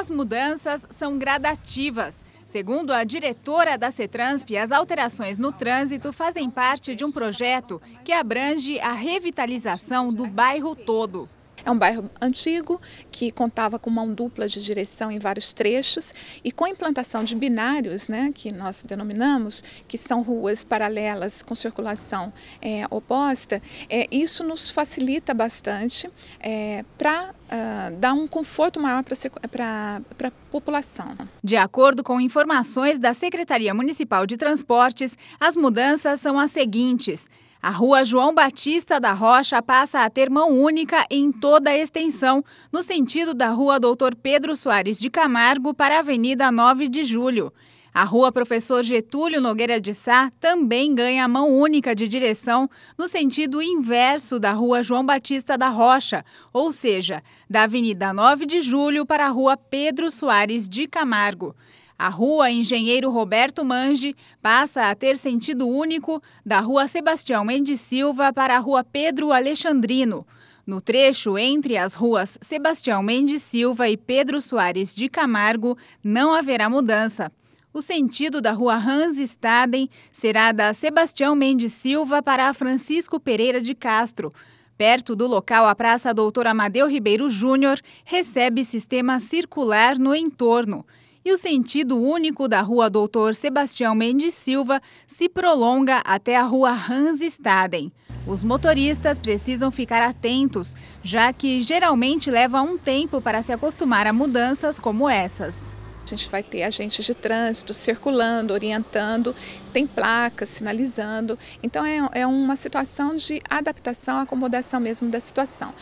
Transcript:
As mudanças são gradativas. Segundo a diretora da CETRANSP, as alterações no trânsito fazem parte de um projeto que abrange a revitalização do bairro todo. É um bairro antigo que contava com mão dupla de direção em vários trechos e com a implantação de binários, né, que nós denominamos, que são ruas paralelas com circulação é, oposta, é, isso nos facilita bastante é, para uh, ah, dar um conforto maior para a população. De acordo com informações da Secretaria Municipal de Transportes, as mudanças são as seguintes. A rua João Batista da Rocha passa a ter mão única em toda a extensão, no sentido da rua Doutor Pedro Soares de Camargo para a Avenida 9 de Julho. A rua Professor Getúlio Nogueira de Sá também ganha mão única de direção no sentido inverso da rua João Batista da Rocha, ou seja, da Avenida 9 de Julho para a rua Pedro Soares de Camargo. A rua Engenheiro Roberto Mange passa a ter sentido único da rua Sebastião Mendes Silva para a rua Pedro Alexandrino. No trecho entre as ruas Sebastião Mendes Silva e Pedro Soares de Camargo, não haverá mudança. O sentido da rua Hans Staden será da Sebastião Mendes Silva para a Francisco Pereira de Castro. Perto do local, a Praça Doutor Amadeu Ribeiro Júnior recebe sistema circular no entorno e o sentido único da Rua Doutor Sebastião Mendes Silva se prolonga até a Rua Hans Staden. Os motoristas precisam ficar atentos, já que geralmente leva um tempo para se acostumar a mudanças como essas. A gente vai ter agentes de trânsito circulando, orientando, tem placas, sinalizando. Então é, é uma situação de adaptação, acomodação mesmo da situação.